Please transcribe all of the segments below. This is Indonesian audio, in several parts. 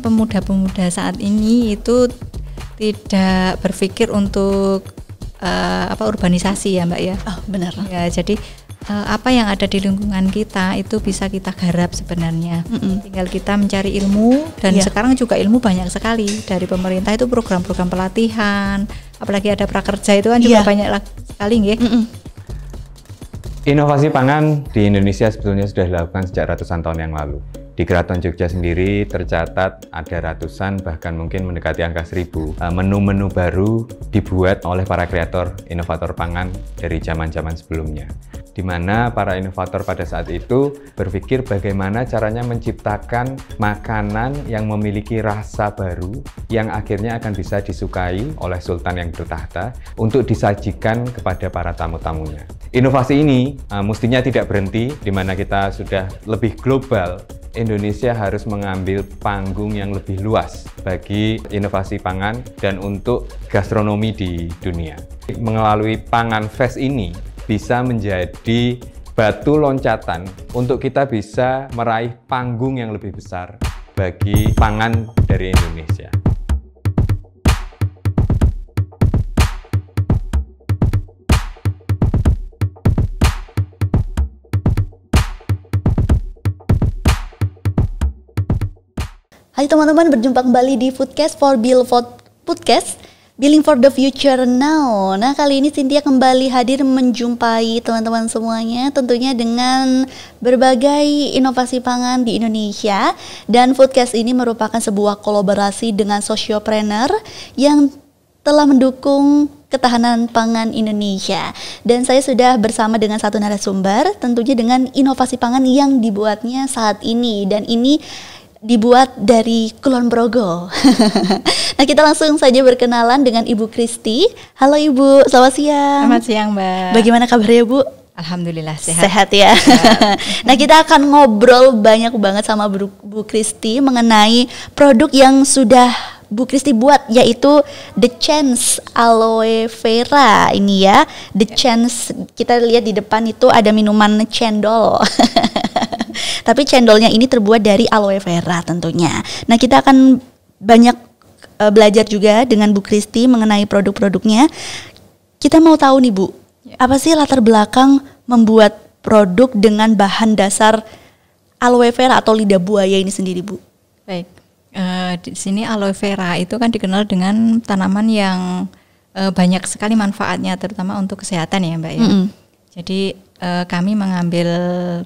pemuda-pemuda saat ini itu tidak berpikir untuk uh, apa urbanisasi ya mbak ya oh, benar ya jadi uh, apa yang ada di lingkungan kita itu bisa kita garap sebenarnya mm -mm. tinggal kita mencari ilmu dan yeah. sekarang juga ilmu banyak sekali dari pemerintah itu program-program pelatihan apalagi ada prakerja itu kan juga yeah. banyak sekali ya. Inovasi pangan di Indonesia sebetulnya sudah dilakukan sejak ratusan tahun yang lalu. Di Keraton Jogja sendiri tercatat ada ratusan bahkan mungkin mendekati angka seribu eh, menu-menu baru dibuat oleh para kreator inovator pangan dari zaman-zaman sebelumnya di mana para inovator pada saat itu berpikir bagaimana caranya menciptakan makanan yang memiliki rasa baru yang akhirnya akan bisa disukai oleh sultan yang bertahta untuk disajikan kepada para tamu-tamunya. Inovasi ini uh, mestinya tidak berhenti di mana kita sudah lebih global Indonesia harus mengambil panggung yang lebih luas bagi inovasi pangan dan untuk gastronomi di dunia. Melalui Pangan Fest ini bisa menjadi batu loncatan untuk kita bisa meraih panggung yang lebih besar bagi pangan dari Indonesia. Hai teman-teman, berjumpa kembali di Foodcast for Bill Podcast. Billing for the Future Now. Nah, kali ini Cynthia kembali hadir menjumpai teman-teman semuanya tentunya dengan berbagai inovasi pangan di Indonesia dan Foodcast ini merupakan sebuah kolaborasi dengan Sociopreneur yang telah mendukung ketahanan pangan Indonesia. Dan saya sudah bersama dengan satu narasumber tentunya dengan inovasi pangan yang dibuatnya saat ini dan ini dibuat dari Kulon Progo. nah, kita langsung saja berkenalan dengan Ibu Kristi. Halo Ibu, selamat siang. Selamat siang, Mbak. Bagaimana kabarnya, Bu? Alhamdulillah sehat. Sehat ya. nah, kita akan ngobrol banyak banget sama Bu, Bu Kristi mengenai produk yang sudah Bu Kristi buat yaitu The Chance Aloe Vera ini ya. The ya. Chance kita lihat di depan itu ada minuman cendol. Tapi cendolnya ini terbuat dari aloe vera tentunya. Nah, kita akan banyak uh, belajar juga dengan Bu Kristi mengenai produk-produknya. Kita mau tahu nih, Bu, ya. apa sih latar belakang membuat produk dengan bahan dasar aloe vera atau lidah buaya ini sendiri, Bu? Baik. Uh, di sini aloe vera itu kan dikenal dengan tanaman yang uh, banyak sekali manfaatnya terutama untuk kesehatan ya, Mbak ya. Mm -hmm. Jadi eh, kami mengambil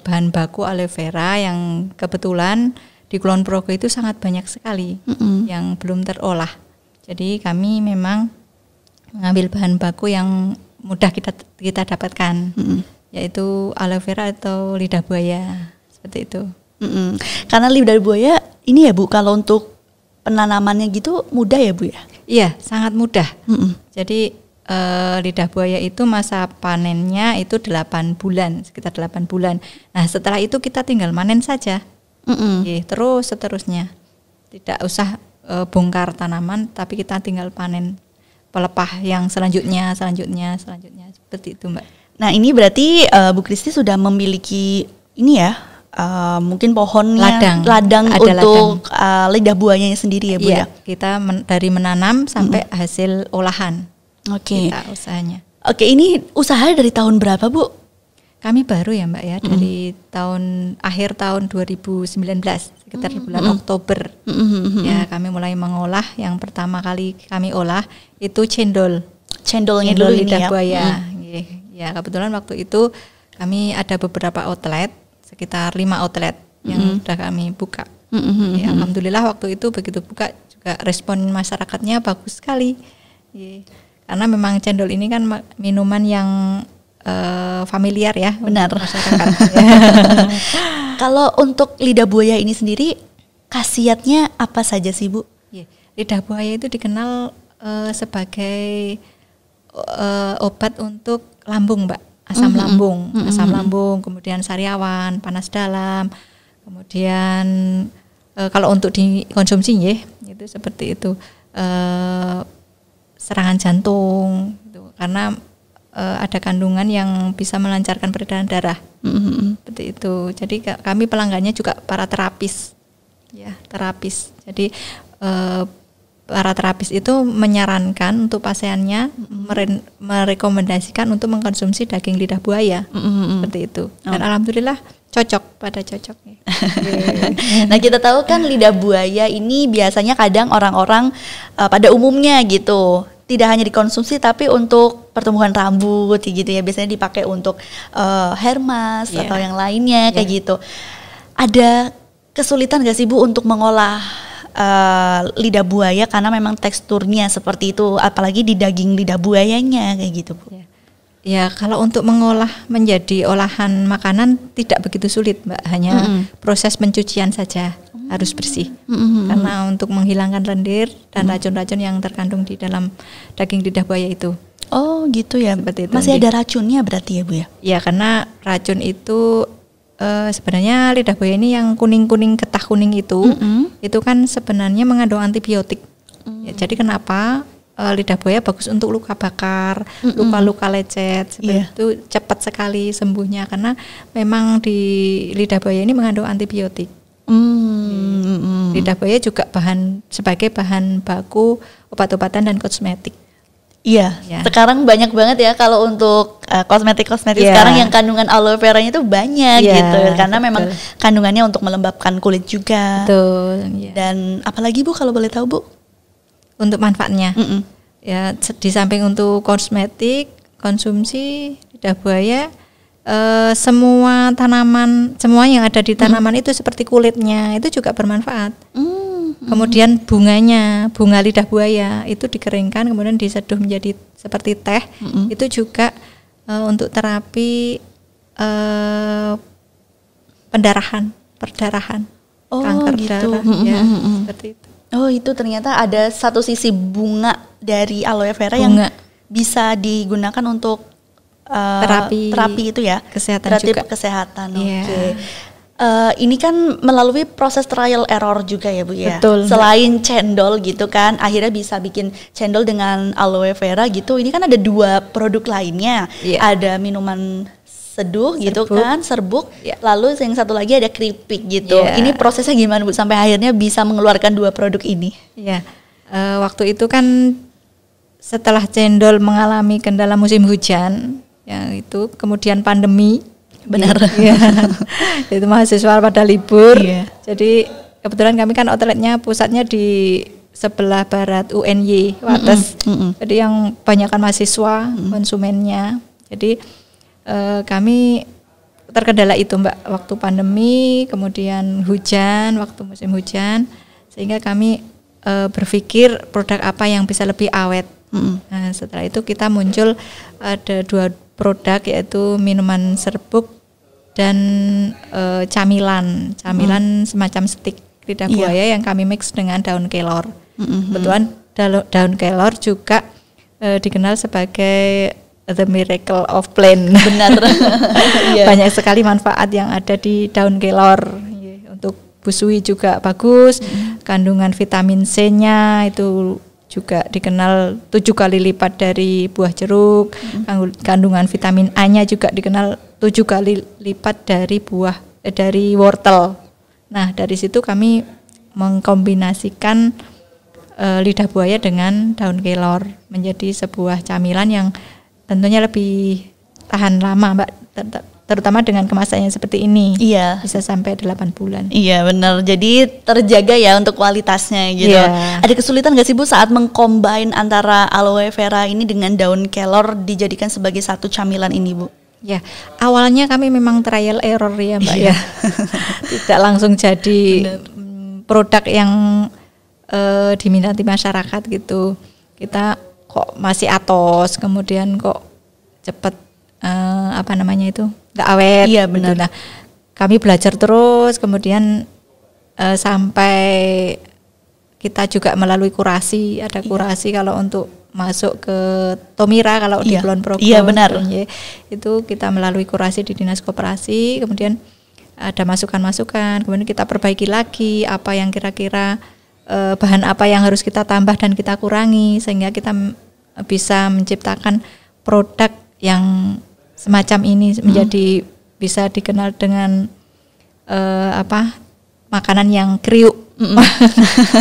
bahan baku aloe vera yang kebetulan di Kulon Progo itu sangat banyak sekali mm -hmm. yang belum terolah. Jadi kami memang mengambil bahan baku yang mudah kita kita dapatkan, mm -hmm. yaitu aloe vera atau lidah buaya seperti itu. Mm -hmm. Karena lidah buaya ini ya bu, kalau untuk penanamannya gitu mudah ya bu ya? Iya, sangat mudah. Mm -hmm. Jadi e, lidah buaya itu masa panennya itu 8 bulan, sekitar 8 bulan. Nah, setelah itu kita tinggal manen saja. Mm -mm. Ye, terus seterusnya. Tidak usah e, bongkar tanaman, tapi kita tinggal panen pelepah yang selanjutnya, selanjutnya, selanjutnya. Seperti itu, Mbak. Nah, ini berarti e, Bu Kristi sudah memiliki ini ya, uh, mungkin pohon ladang, ladang ada untuk ladang. Uh, lidah buayanya sendiri ya Bu iya, ya. Kita men dari menanam sampai mm -hmm. hasil olahan. Oke. Okay. usahanya. Oke, okay, ini usaha dari tahun berapa, Bu? Kami baru ya, Mbak ya, mm. dari tahun akhir tahun 2019, sekitar mm. bulan Oktober. Mm. Ya, kami mulai mengolah. Yang pertama kali kami olah itu cendol. Cendolnya cendol dulu lidah ya. buaya. Mm. Ya, kebetulan waktu itu kami ada beberapa outlet, sekitar lima outlet yang mm. sudah kami buka. Mm. Ya, alhamdulillah waktu itu begitu buka juga respon masyarakatnya bagus sekali. Yeah karena memang cendol ini kan minuman yang uh, familiar ya benar Kalau untuk lidah buaya ini sendiri khasiatnya apa saja sih Bu? Iya, lidah buaya itu dikenal uh, sebagai uh, obat untuk lambung, Mbak. Asam mm -hmm. lambung, mm -hmm. asam lambung, kemudian sariawan, panas dalam, kemudian uh, kalau untuk dikonsumsi ya, itu seperti itu. Uh, serangan jantung gitu. karena e, ada kandungan yang bisa melancarkan peredaran darah mm-hmm. seperti itu jadi kami pelanggannya juga para terapis ya terapis jadi e, para terapis itu menyarankan untuk pasiennya hmm. mere- merekomendasikan untuk mengkonsumsi daging lidah buaya mm-hmm. seperti itu oh. dan oh. alhamdulillah cocok pada cocok nah kita tahu kan lidah buaya ini biasanya kadang orang-orang uh, pada umumnya gitu tidak hanya dikonsumsi tapi untuk pertumbuhan rambut gitu ya biasanya dipakai untuk uh, hair mask yeah. atau yang lainnya kayak iya. gitu. Ada kesulitan gak sih Bu untuk mengolah uh, lidah buaya karena memang teksturnya seperti itu apalagi di daging lidah buayanya kayak gitu Bu. Yeah. Ya, kalau untuk mengolah menjadi olahan makanan tidak begitu sulit, Mbak. Hanya mm -hmm. proses pencucian saja harus bersih mm-hmm. karena untuk menghilangkan lendir dan mm-hmm. racun-racun yang terkandung di dalam daging lidah buaya itu. Oh gitu ya. Seperti itu. Masih ada racunnya berarti ya bu ya? Ya karena racun itu uh, sebenarnya lidah buaya ini yang kuning kuning ketah kuning itu mm-hmm. itu kan sebenarnya mengandung antibiotik. Mm-hmm. Ya, mm. jadi kenapa uh, lidah buaya bagus untuk luka bakar, mm-hmm. luka-luka lecet, seperti yeah. itu cepat sekali sembuhnya karena memang di lidah buaya ini mengandung antibiotik. Hmm, hmm, hmm. Lidah juga bahan sebagai bahan baku obat-obatan dan kosmetik. Iya, ya. sekarang banyak banget ya kalau untuk uh, kosmetik-kosmetik ya. sekarang yang kandungan aloe veranya itu banyak ya, gitu karena betul. memang kandungannya untuk melembabkan kulit juga. Betul. Ya. Dan apalagi Bu kalau boleh tahu Bu? Untuk manfaatnya. Mm -mm. Ya, di samping untuk kosmetik, konsumsi lidah buaya Eh, semua tanaman, semua yang ada di hmm. tanaman hmm. itu seperti kulitnya itu juga bermanfaat. Hmm, hmm. Kemudian bunganya, bunga lidah buaya itu dikeringkan kemudian diseduh menjadi seperti teh. Hmm. Itu juga uh, untuk terapi uh, pendarahan, perdarahan, oh, kanker gitu. darah, hmm. hmm ya hmm. seperti itu. Oh itu ternyata ada satu sisi bunga dari aloe vera bunga. yang bisa digunakan untuk uh, terapi terapi itu ya kesehatan terapi juga. kesehatan iya. oke okay. Uh, eh, ini kan melalui proses trial error juga ya Bu ya. Betul. Selain cendol gitu kan, akhirnya bisa bikin cendol dengan aloe vera gitu. Ini kan ada dua produk lainnya. Yeah. Ada minuman seduh gitu serbuk. gitu kan, serbuk. Yeah. Lalu yang satu lagi ada keripik gitu. Yeah. Ini prosesnya gimana Bu sampai akhirnya bisa mengeluarkan dua produk ini? Ya, Yeah. Uh, waktu itu kan setelah cendol mengalami kendala musim hujan, ya itu kemudian pandemi benar ya, itu mahasiswa pada libur iya. jadi kebetulan kami kan outletnya pusatnya di sebelah barat UNY Wates mm -mm, mm -mm. jadi yang banyakkan mahasiswa mm -mm. konsumennya jadi eh, kami terkendala itu mbak waktu pandemi kemudian hujan waktu musim hujan sehingga kami e, berpikir produk apa yang bisa lebih awet nah, setelah itu kita muncul ada dua produk yaitu minuman serbuk dan e, camilan, camilan hmm. semacam stik lidah iya. buaya yeah. yang kami mix dengan daun kelor. Mm-hmm. Kebetulan daun kelor juga e, dikenal sebagai the miracle of plain. Benar. yeah. Banyak sekali manfaat yang ada di daun kelor iya, untuk busui juga bagus, mm-hmm. kandungan vitamin C-nya itu juga dikenal tujuh kali lipat dari buah jeruk hmm. kandungan vitamin A-nya juga dikenal tujuh kali lipat dari buah eh, dari wortel nah dari situ kami mengkombinasikan eh, lidah buaya dengan daun kelor menjadi sebuah camilan yang tentunya lebih tahan lama mbak terutama dengan kemasannya seperti ini. Iya. Bisa sampai 8 bulan. Iya, benar. Jadi terjaga ya untuk kualitasnya gitu. Iya. Ada kesulitan nggak sih Bu saat mengcombine antara aloe vera ini dengan daun kelor dijadikan sebagai satu camilan ini, Bu? Ya, awalnya kami memang trial error ya, Mbak iya. ya. Tidak langsung jadi benar. produk yang uh, diminati masyarakat gitu. Kita kok masih atos, kemudian kok cepat uh, eh, apa namanya itu nggak awet. Iya benar. Nah, kami belajar terus, kemudian uh, sampai kita juga melalui kurasi, ada iya. kurasi iya. kalau untuk masuk ke Tomira kalau iya. di Blon Program. Iya benar. Ya, itu kita melalui kurasi di Dinas Koperasi, kemudian ada masukan-masukan, kemudian kita perbaiki lagi apa yang kira-kira uh, bahan apa yang harus kita tambah dan kita kurangi sehingga kita bisa menciptakan produk yang semacam ini hmm. menjadi bisa dikenal dengan uh, apa makanan yang kriuk hmm.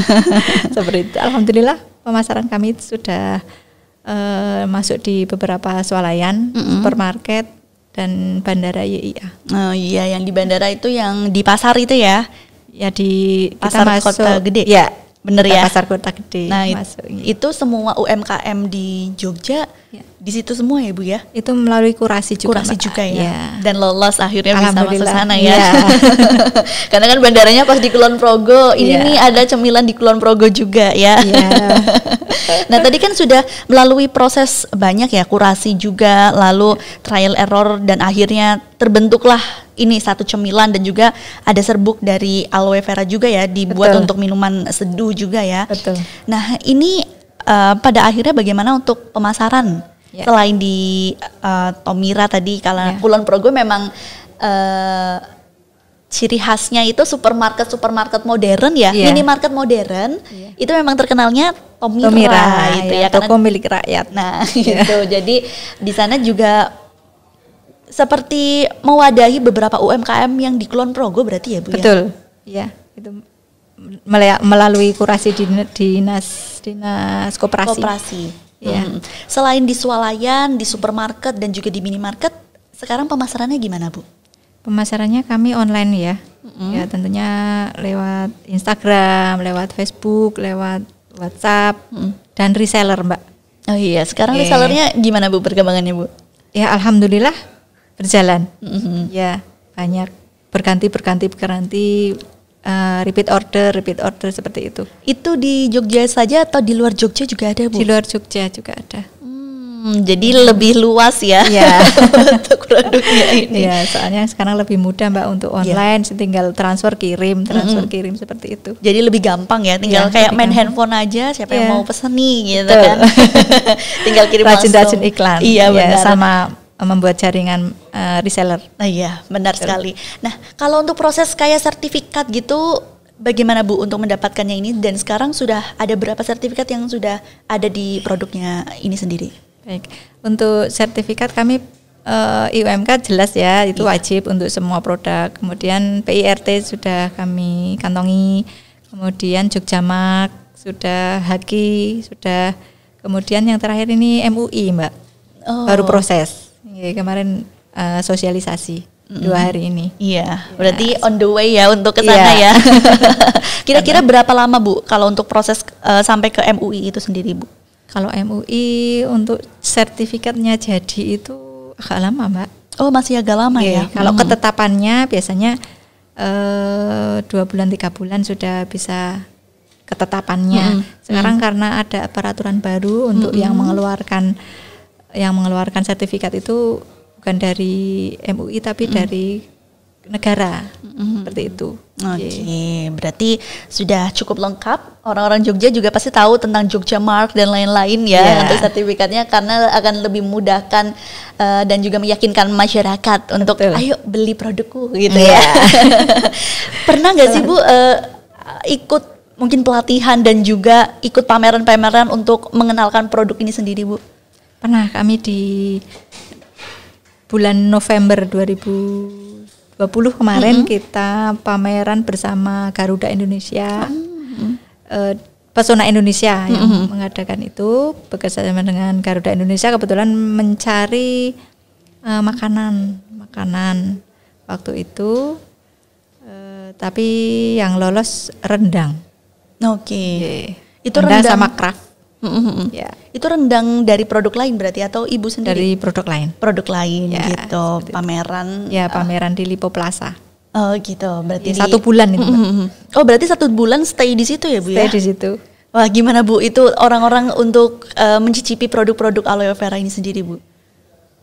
seperti itu. Alhamdulillah pemasaran kami sudah uh, masuk di beberapa swalayan, hmm. supermarket dan bandara YIA. Oh iya, yang di bandara itu yang di pasar itu ya? Ya di pasar kita masuk, kota gede. Ya Bener ya. Pasar Kota Gede. Nah, masuknya. itu semua UMKM di Jogja ya. di situ semua ya Bu ya. Itu melalui kurasi juga. Kurasi juga ya. ya. Dan lolos akhirnya bisa masuk sana ya. ya. Karena kan bandaranya pas di Kulon Progo. Ini ya. nih ada cemilan di Kulon Progo juga ya. ya. nah, tadi kan sudah melalui proses banyak ya kurasi juga lalu trial error dan akhirnya terbentuklah ini satu cemilan dan juga ada serbuk dari aloe vera juga ya dibuat Betul. untuk minuman seduh juga ya. Betul. Nah, ini uh, pada akhirnya bagaimana untuk pemasaran? Yeah. Selain di uh, Tomira tadi kalau yeah. Kulon Progo memang uh, ciri khasnya itu supermarket supermarket modern ya yeah. minimarket modern yeah. itu memang terkenalnya Tomira, Tomira itu ya, ya toko karena, milik rakyat nah yeah. itu jadi di sana juga seperti mewadahi beberapa UMKM yang di Kulon Progo berarti ya Bu Betul. ya? Betul. Iya, itu melalui kurasi dinas dinas koperasi. Koperasi. Ya. Hmm. Selain di swalayan, di supermarket dan juga di minimarket, sekarang pemasarannya gimana, Bu? Pemasarannya kami online ya. hmm Ya, tentunya lewat Instagram, lewat Facebook, lewat WhatsApp hmm dan reseller, Mbak. Oh iya, sekarang okay. resellernya gimana, Bu perkembangannya, Bu? Ya, alhamdulillah berjalan. Mm-hmm. Ya, banyak berganti berganti berganti uh, repeat order, repeat order seperti itu. Itu di Jogja saja atau di luar Jogja juga ada, Bu? Di luar Jogja juga ada. Hmm, jadi hmm. lebih luas ya, ya. untuk produknya ini. Ya, soalnya sekarang lebih mudah Mbak untuk iya. online, ya. tinggal transfer kirim, transfer mm -hmm. kirim seperti itu. Jadi lebih gampang ya, tinggal ya, kayak main gampang. handphone aja, siapa ya. yang iya. mau pesen nih gitu Betul. kan. tinggal kirim rajin, langsung. Rajin-rajin iklan. Iya, iya benar. Ya, sama membuat jaringan uh, reseller. Oh, iya, benar Betul. sekali. Nah, kalau untuk proses kayak sertifikat gitu, bagaimana Bu untuk mendapatkannya ini? Dan sekarang sudah ada berapa sertifikat yang sudah ada di produknya ini sendiri? Baik, untuk sertifikat kami uh, eh, IUMK jelas ya, itu iya. wajib untuk semua produk. Kemudian PIRT sudah kami kantongi, kemudian Jogjamak sudah Haki sudah, kemudian yang terakhir ini MUI Mbak, oh. baru proses. Iya, kemarin uh, sosialisasi mm. dua hari ini. Iya, Yeah. berarti on the way ya untuk ke sana yeah. ya. Kira-kira berapa lama Bu kalau untuk proses uh, sampai ke MUI itu sendiri Bu? Kalau MUI untuk sertifikatnya jadi itu agak lama Mbak. Oh masih agak lama yeah, ya. Kalau ketetapannya biasanya uh, dua bulan tiga bulan sudah bisa ketetapannya. Hmm. Sekarang hmm. karena ada peraturan baru untuk hmm. yang mengeluarkan yang mengeluarkan sertifikat itu bukan dari MUI tapi mm. dari negara hmm seperti itu. Oke, okay. Iya. berarti sudah cukup lengkap. Orang-orang Jogja juga pasti tahu tentang Jogja Mark dan lain-lain ya yeah. untuk sertifikatnya karena akan lebih memudahkan uh, eh, dan juga meyakinkan masyarakat Betul. untuk ayo beli produkku gitu yeah. ya. Iya. Pernah nggak sih Bu uh, ikut mungkin pelatihan dan juga ikut pameran-pameran untuk mengenalkan produk ini sendiri Bu? pernah kami di bulan November 2020 kemarin mm -hmm. kita pameran bersama Garuda Indonesia mm -hmm. uh, Pesona Indonesia yang mm -hmm. mengadakan itu bekerjasama dengan Garuda Indonesia kebetulan mencari uh, makanan makanan waktu itu uh, tapi yang lolos rendang. Oke. Okay. Iya. Itu rendang, rendang sama kerak. Mm-hmm. Ya. Itu rendang dari produk lain berarti atau ibu sendiri? Dari produk lain. Produk lain ya, gitu, pameran. Ya, eh. pameran uh, di Lipo Plaza. Oh gitu, berarti ya, satu bulan itu. Mm-hmm. Oh berarti satu bulan stay di situ ya bu stay ya? di situ. Wah gimana bu, itu orang-orang untuk uh, mencicipi produk-produk aloe vera ini sendiri bu?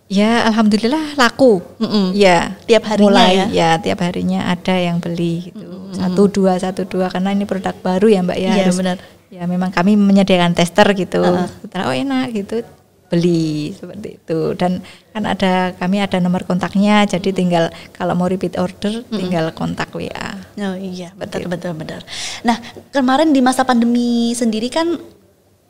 Ya alhamdulillah laku. Mm-mm. Ya tiap harinya mulai, ya? ya tiap harinya ada yang beli gitu. mm hmm Satu dua satu dua karena ini produk baru ya mbak ya. Iya benar ya memang kami menyediakan tester gitu uh huh oh enak gitu beli seperti itu dan kan ada kami ada nomor kontaknya jadi tinggal kalau mau repeat order tinggal kontak WA. Oh iya betul betul benar. Nah kemarin di masa pandemi sendiri kan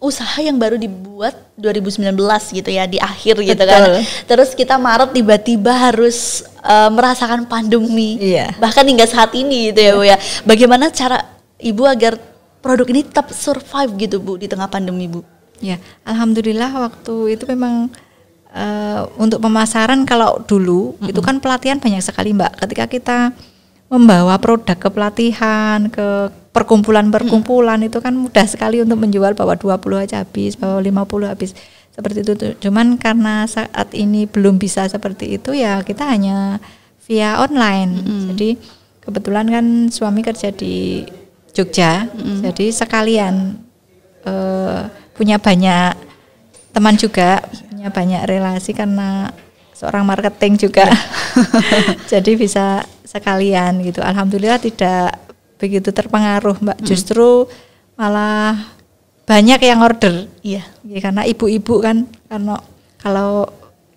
usaha yang baru dibuat 2019 gitu ya di akhir gitu kan. Betul. kan. Terus kita Maret tiba-tiba harus uh, merasakan pandemi. Iya. Bahkan hingga saat ini gitu ya Bu ya. Bagaimana cara Ibu agar produk ini tetap survive gitu Bu di tengah pandemi Bu? Ya, alhamdulillah waktu itu memang uh, untuk pemasaran kalau dulu mm -hmm. itu kan pelatihan banyak sekali Mbak. Ketika kita membawa produk ke pelatihan, ke perkumpulan-perkumpulan hmm. itu kan mudah sekali untuk menjual bahwa 20 aja habis, bahwa 50 habis. Seperti itu. Cuman karena saat ini belum bisa seperti itu ya kita hanya via online. Hmm. Jadi kebetulan kan suami kerja di Jogja. Mm. Jadi sekalian uh, punya banyak teman juga, punya banyak relasi karena seorang marketing juga. Iya. Jadi bisa sekalian gitu. Alhamdulillah tidak begitu terpengaruh, Mbak. Mm. Justru malah banyak yang order. Iya. Ya, karena ibu-ibu kan karena kalau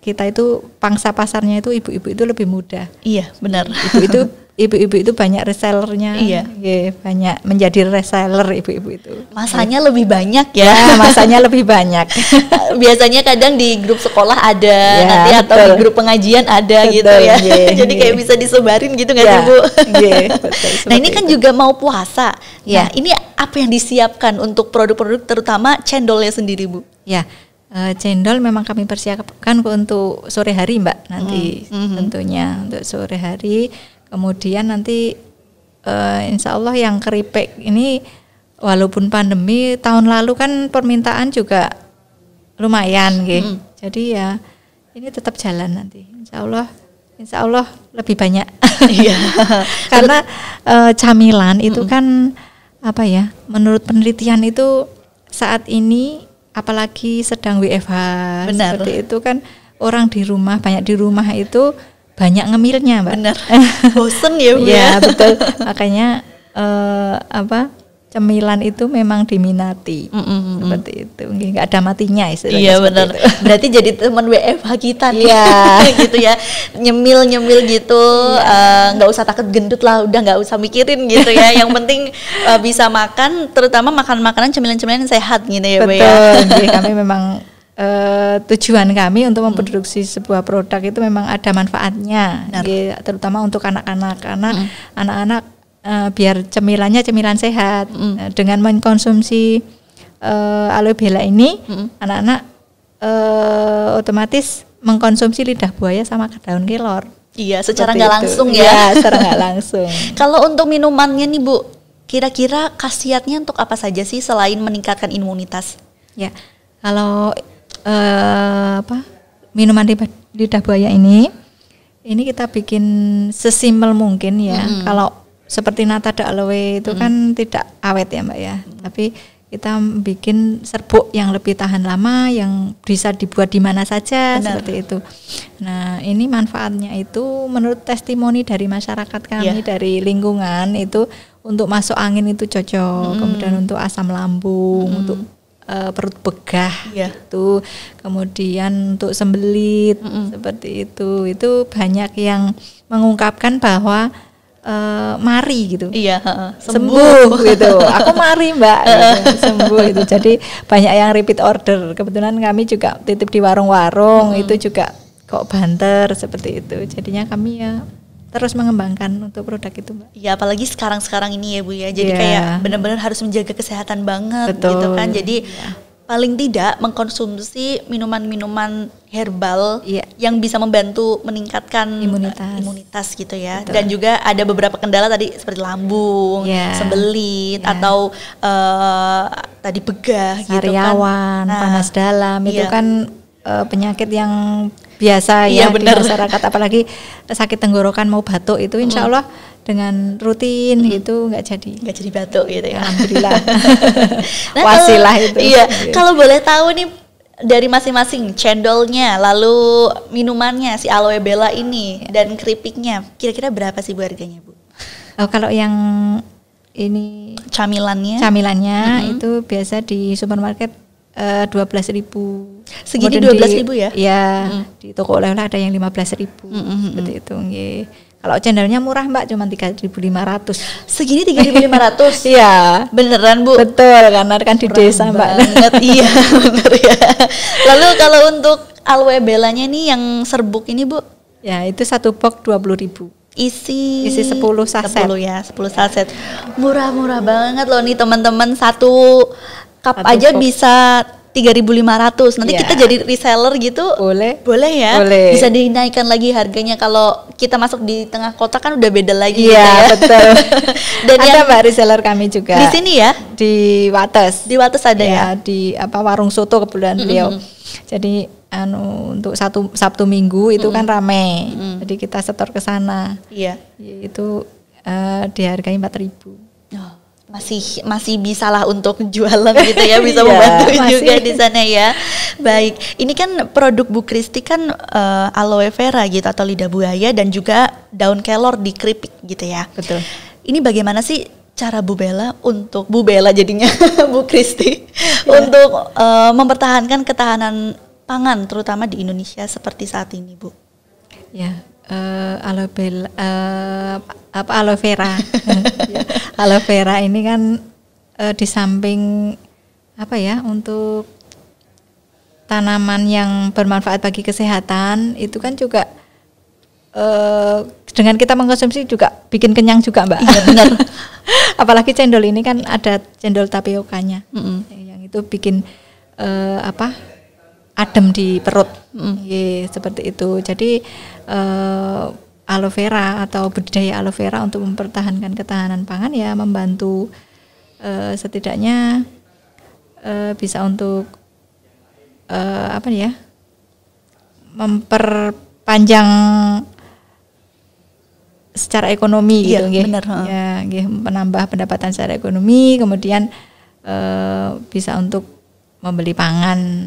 kita itu pangsa pasarnya itu ibu-ibu itu lebih muda. Iya, benar. Ibu itu ibu-ibu itu banyak resellernya, iya. Yeah, banyak menjadi reseller ibu-ibu itu. Masanya yeah. lebih banyak ya? ya masanya lebih banyak. Biasanya kadang di grup sekolah ada, ya, nanti betul. atau di grup pengajian ada betul, gitu ya. Yeah, Jadi kayak iya. bisa disebarin gitu nggak yeah, sih ya, bu? Iya, betul, nah ini kan itu. juga mau puasa. Ya. Nah ini apa yang disiapkan untuk produk-produk terutama cendolnya sendiri bu? Ya. Uh, cendol memang kami persiapkan untuk sore hari mbak nanti mm -hmm. Mhm. tentunya untuk sore hari Kemudian nanti uh, insya Allah yang keripik ini walaupun pandemi tahun lalu kan permintaan juga lumayan gitu. Hmm. Jadi ya ini tetap jalan nanti. Insya Allah, insya Allah lebih banyak. Iya. Karena uh, camilan itu hmm. kan apa ya? Menurut penelitian itu saat ini apalagi sedang WFH Benar. seperti itu kan orang di rumah banyak di rumah itu banyak ngemilnya mbak bener bosen ya bu iya, ya betul makanya uh, apa cemilan itu memang diminati mm -mm. mm, mm. seperti itu nggak ada matinya istilahnya iya benar berarti jadi teman WFH kita nih yeah. gitu ya nyemil nyemil gitu iya. eh, nggak yeah. uh, usah takut gendut lah udah nggak usah mikirin gitu ya yang penting uh, bisa makan terutama makan makanan cemilan cemilan yang sehat gitu ya betul Bu, ya. Jadi kami memang uh, tujuan kami untuk hmm. memproduksi hmm. sebuah produk itu memang ada manfaatnya, ya, terutama untuk anak-anak karena anak hmm. anak-anak uh, biar cemilannya cemilan sehat hmm. Eh, dengan mengkonsumsi uh, aloe bela ini hmm. anak-anak uh, otomatis mengkonsumsi lidah buaya sama daun kelor. Iya, secara nggak langsung ya. ya secara nggak langsung. Kalau untuk minumannya nih Bu, kira-kira khasiatnya untuk apa saja sih selain meningkatkan imunitas? Ya, kalau uh, apa minuman lidah, lidah buaya ini ini kita bikin sesimpel mungkin ya. Mm -hmm. Kalau seperti nata aloe itu mm kan tidak awet ya mbak ya. Mm Tapi kita bikin serbuk yang lebih tahan lama, yang bisa dibuat di mana saja Benar. seperti itu. Nah ini manfaatnya itu menurut testimoni dari masyarakat kami yeah. dari lingkungan itu untuk masuk angin itu cocok, mm kemudian untuk asam lambung, mm untuk uh, perut begah yeah. itu Kemudian untuk sembelit mm -mm. seperti itu. Itu banyak yang mengungkapkan bahwa uh, mari gitu. Iya, sembuh. sembuh gitu. Aku mari, Mbak. gitu. Sembuh itu. Jadi banyak yang repeat order. Kebetulan kami juga titip di warung-warung hmm. itu juga kok banter seperti itu. Jadinya kami ya terus mengembangkan untuk produk itu mbak. Iya apalagi sekarang-sekarang ini ya bu ya jadi yeah. kayak benar-benar harus menjaga kesehatan banget gitu Betul. gitu kan jadi yeah. paling tidak mengkonsumsi minuman-minuman herbal yeah. yang bisa membantu meningkatkan imunitas, imunitas gitu ya Betul. dan juga ada beberapa kendala tadi seperti lambung, yeah. sembelit yeah. atau uh, tadi begah, Sariawan, gitu kan. Nah, panas dalam yeah. itu iya. kan uh, penyakit yang biasa ya, ya bener. di masyarakat apalagi sakit tenggorokan mau batuk itu insya Allah dengan rutin hmm. gitu nggak jadi nggak jadi batuk gitu ya alhamdulillah nah, wasilah itu iya, iya kalau boleh tahu nih dari masing-masing cendolnya lalu minumannya si aloe bella ini ya. dan keripiknya kira-kira berapa sih bu harganya bu oh kalau yang ini camilannya camilannya mm -hmm. itu biasa di supermarket Eh, dua belas ribu. Segini dua belas ribu ya? Ya, mm. di toko oleh-oleh ada yang lima belas ribu, mm -hmm. seperti hmm. itu. Yeah. Kalau cendernya murah mbak, cuma tiga ribu lima ratus. Segini tiga ribu lima ratus? ya Beneran bu? Betul, karena kan di desa mbak. Banget. iya, bener ya. Lalu kalau untuk aloe belanya nih yang serbuk ini bu? Ya, itu satu box dua puluh ribu isi isi 10 saset sepuluh ya 10 ya. saset murah-murah banget loh nih teman-teman satu cup Atau aja bisa 3.500. Nanti yeah. kita jadi reseller gitu. Boleh. Boleh ya. Boleh. Bisa dinaikkan lagi harganya kalau kita masuk di tengah kota kan udah beda lagi yeah, gitu ya. betul. Dan ada yang, Mbak reseller kami juga. Di sini ya? Di Wates. Di Wates ada ya, ya? di apa warung soto kebetulan mm -hmm. beliau. Jadi anu untuk satu Sabtu Minggu itu mm -hmm. kan rame. Mm -hmm. Jadi kita setor ke sana. Iya. Yeah. Itu uh, harganya 4000 masih masih bisalah untuk jualan gitu ya bisa yeah, membantu masih. juga di sana ya baik ini kan produk Bu Kristi kan uh, aloe vera gitu atau lidah buaya dan juga daun kelor di keripik gitu ya betul ini bagaimana sih cara Bu Bella untuk Bu Bella jadinya Bu Kristi yeah. untuk uh, mempertahankan ketahanan pangan terutama di Indonesia seperti saat ini Bu ya uh, aloe bel, uh, apa aloe vera. aloe vera ini kan uh, di samping apa ya untuk tanaman yang bermanfaat bagi kesehatan itu kan juga uh, dengan kita mengkonsumsi juga bikin kenyang juga mbak. Iya benar. Apalagi cendol ini kan ada cendol tapiokanya mm -hmm. yang itu bikin uh, apa adem di perut. Mm. Iya, seperti itu. Jadi uh, aloe vera atau budidaya aloe vera untuk mempertahankan ketahanan pangan ya membantu uh, setidaknya uh, bisa untuk uh, apa ya? memperpanjang secara ekonomi iya, gitu, bener, ya, gitu, menambah pendapatan secara ekonomi, kemudian uh, bisa untuk membeli pangan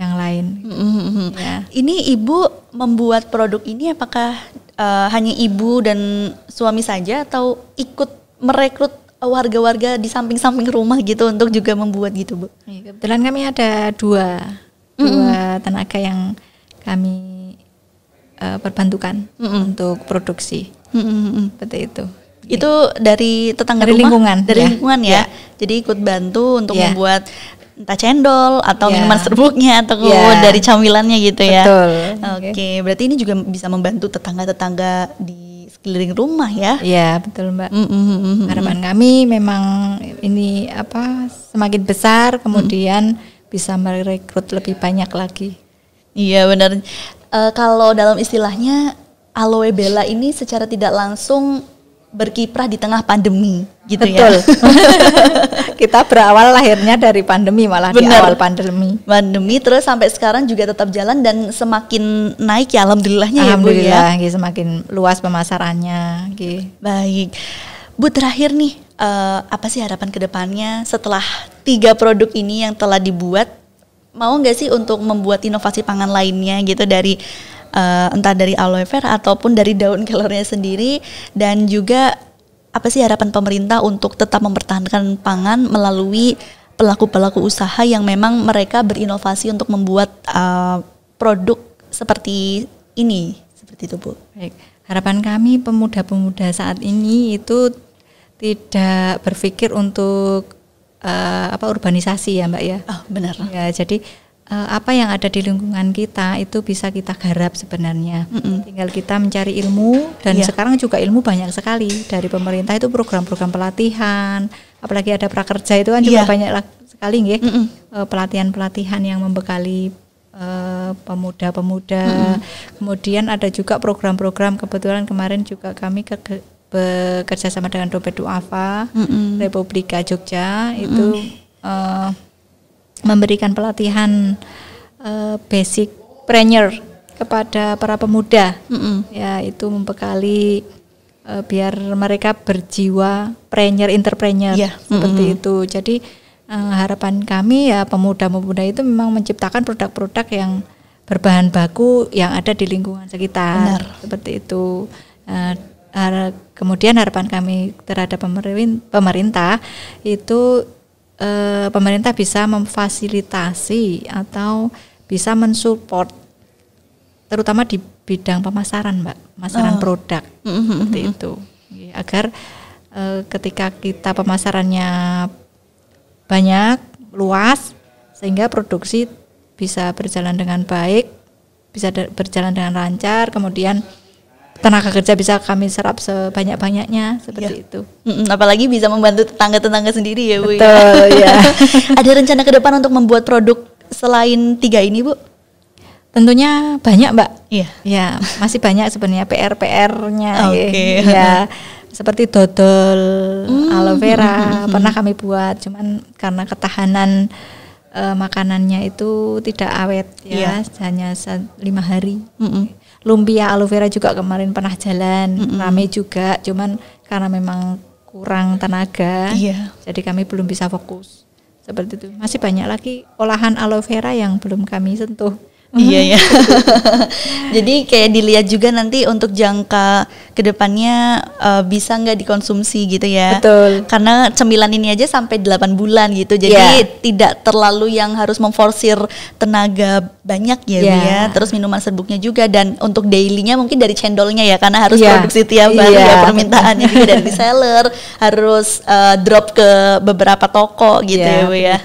yang lain. Mm-hmm. Ya. Ini ibu membuat produk ini apakah uh, hanya ibu dan suami saja atau ikut merekrut warga-warga di samping-samping rumah gitu untuk juga membuat gitu bu? Iya, kebetulan kami ada dua mm-hmm. dua tenaga yang kami uh, perbantukan mm-hmm. untuk produksi, mm-hmm. seperti itu. Itu dari tetangga dari rumah, lingkungan, dari ya. lingkungan ya. ya. Jadi ikut bantu untuk ya. membuat entah cendol atau yeah. minuman serbuknya atau yeah. dari camilannya gitu ya. Oke, okay. berarti ini juga bisa membantu tetangga-tetangga di sekeliling rumah ya. Iya, betul, Mbak. Mm -hmm. Harapan kami memang ini apa semakin besar kemudian mm -hmm. bisa merekrut lebih banyak lagi. Iya, benar. Uh, kalau dalam istilahnya aloe bella ini secara tidak langsung berkiprah di tengah pandemi gitu ya. Betul. ya. kita berawal lahirnya dari pandemi malah Bener. di awal pandemi. Pandemi terus sampai sekarang juga tetap jalan dan semakin naik ya alhamdulillahnya alhamdulillah, ya Bu ya. Gitu, semakin luas pemasarannya gitu. Baik. Bu terakhir nih uh, apa sih harapan kedepannya setelah tiga produk ini yang telah dibuat mau nggak sih untuk membuat inovasi pangan lainnya gitu dari uh, entah dari aloe vera ataupun dari daun kelornya sendiri dan juga apa sih harapan pemerintah untuk tetap mempertahankan pangan melalui pelaku-pelaku usaha yang memang mereka berinovasi untuk membuat uh, produk seperti ini seperti itu Bu. Baik. Harapan kami pemuda-pemuda saat ini itu tidak berpikir untuk uh, apa urbanisasi ya Mbak ya. Oh, benar. Ya, jadi Eh, apa yang ada di lingkungan kita itu bisa kita garap sebenarnya. Mm -hmm. Tinggal kita mencari ilmu dan yeah. sekarang juga ilmu banyak sekali dari pemerintah itu program-program pelatihan, apalagi ada prakerja itu kan juga iya. banyak sekali nggih mm -hmm. pelatihan-pelatihan yang membekali uh, pemuda-pemuda. Mm -hmm. Kemudian ada juga program-program kebetulan kemarin juga kami ke, ke bekerja sama dengan Dompet Duafa mm -hmm. Republika Jogja mm -hmm. itu uh, memberikan pelatihan uh, basic trainer kepada para pemuda mm -mm. ya itu membekali uh, biar mereka berjiwa trainer entrepreneur yeah. seperti mm -mm. itu jadi uh, harapan kami ya pemuda-pemuda itu memang menciptakan produk-produk yang berbahan baku yang ada di lingkungan sekitar Benar. seperti itu uh, kemudian harapan kami terhadap pemerintah itu eh, pemerintah bisa memfasilitasi atau bisa mensupport terutama di bidang pemasaran, Mbak, pemasaran oh. produk mm-hmm, mm-hmm. seperti itu. Iya, agar eh, ketika kita pemasarannya banyak, luas sehingga produksi bisa berjalan dengan baik, bisa berjalan dengan lancar, kemudian tenaga kerja bisa kami serap sebanyak-banyaknya seperti ya. itu. apalagi bisa membantu tetangga-tetangga sendiri ya Bu. Ya. Betul ya. Ada rencana ke depan untuk membuat produk selain tiga ini Bu? Tentunya banyak Mbak. Iya. Ya masih banyak sebenarnya PR-PR-nya. Ya. Oke. Okay. Ya. Seperti dodol, mm. aloe vera mm. pernah kami buat, cuman karena ketahanan uh, makanannya itu tidak awet ya, yeah. hanya lima hari. Mm -mm lumpia aloe vera juga kemarin pernah jalan mm -hmm. rame juga cuman karena memang kurang tenaga yeah. jadi kami belum bisa fokus seperti itu masih banyak lagi olahan aloe vera yang belum kami sentuh Iya ya. Jadi kayak dilihat juga nanti untuk jangka kedepannya uh, bisa nggak dikonsumsi gitu ya. Betul. Karena cemilan ini aja sampai 8 bulan gitu. Jadi yeah. tidak terlalu yang harus memforsir tenaga banyak ya yeah. ya. Terus minuman serbuknya juga dan untuk dailynya mungkin dari cendolnya ya karena harus yeah. produksi tiap hari yeah. ya permintaannya juga dari reseller harus uh, drop ke beberapa toko gitu yeah, ya Bu ya.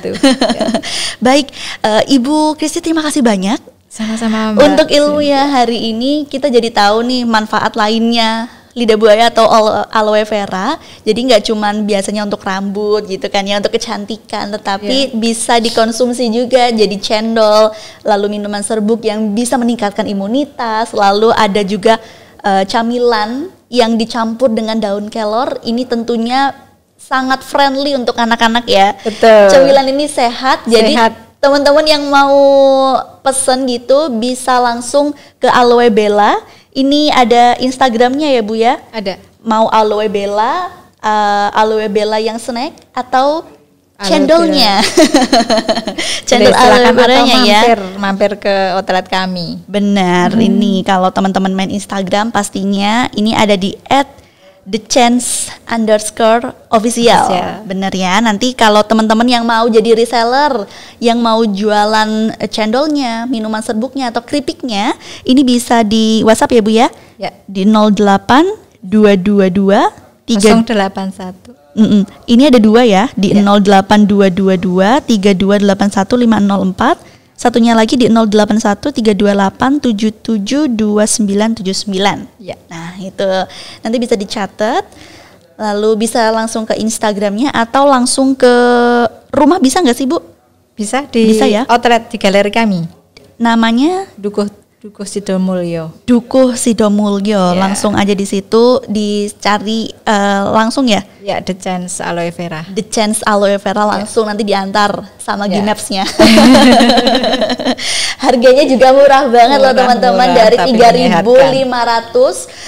Baik, uh, Ibu Kristi terima kasih banyak sama-sama. Untuk ilmu iya. ya hari ini kita jadi tahu nih manfaat lainnya lidah buaya atau aloe vera. Jadi nggak cuman biasanya untuk rambut gitu kan ya untuk kecantikan, tetapi yeah. bisa dikonsumsi juga jadi cendol, lalu minuman serbuk yang bisa meningkatkan imunitas, lalu ada juga uh, camilan yang dicampur dengan daun kelor. Ini tentunya sangat friendly untuk anak-anak ya. Betul. Camilan ini sehat, sehat. jadi teman-teman yang mau pesen gitu bisa langsung ke Aloe Bella. Ini ada Instagramnya ya Bu ya? Ada. Mau Aloe Bella, uh, Aloe Bella yang snack atau Aloe cendolnya, cendol aloe Bella. beranya ya. Mampir, mampir ke outlet kami. Benar, hmm. ini kalau teman-teman main Instagram pastinya ini ada di at The Chance underscore official. official. Bener ya. Nanti kalau teman-teman yang mau jadi reseller, yang mau jualan eh, cendolnya, minuman serbuknya atau keripiknya, ini bisa di WhatsApp ya Bu ya? Ya. Di 08 222 3 081. Mm -mm. Ini ada dua ya di yeah. 08222 3281504 Satunya lagi di 081328772979. Ya. Nah, itu nanti bisa dicatat lalu bisa langsung ke Instagramnya atau langsung ke rumah bisa nggak sih Bu? Bisa di bisa ya? outlet di galeri kami. Namanya Dukuh Dukuh Sidomulyo. Dukuh Sidomulyo, yeah. langsung aja di situ dicari uh, langsung ya. Ya, yeah, The Chance Aloe Vera. The Chance Aloe Vera ya. langsung yeah. nanti diantar sama yeah. gmaps Harganya juga murah banget murah, loh teman-teman dari 3.500.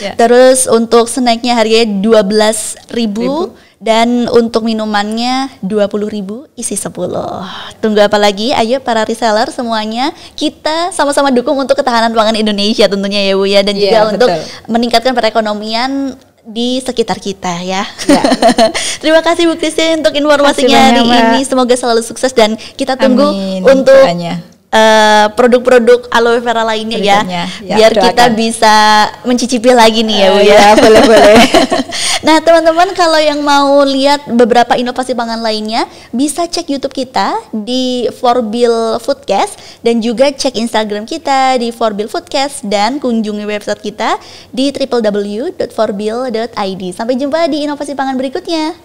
Yeah. Terus untuk snacknya harganya 12.000. Dan untuk minumannya 20.000 isi 10. Tunggu apa lagi? Ayo para reseller semuanya kita sama-sama dukung untuk ketahanan pangan Indonesia tentunya ya Bu ya dan yeah, juga betul. untuk meningkatkan perekonomian di sekitar kita ya. ya. Terima kasih Bu Christine untuk informasinya hari ini. Semoga selalu sukses dan kita tunggu Amin, untuk tanya produk eh, produk-produk aloe vera lainnya ya, ya biar doakan. kita bisa mencicipi lagi nih ya Bu iya, ya. ya boleh boleh. nah teman-teman kalau yang mau lihat beberapa inovasi pangan lainnya bisa cek YouTube kita di Forbil Foodcast dan juga cek Instagram kita di Forbil Foodcast dan kunjungi website kita di www.forbil.id. Sampai jumpa di inovasi pangan berikutnya.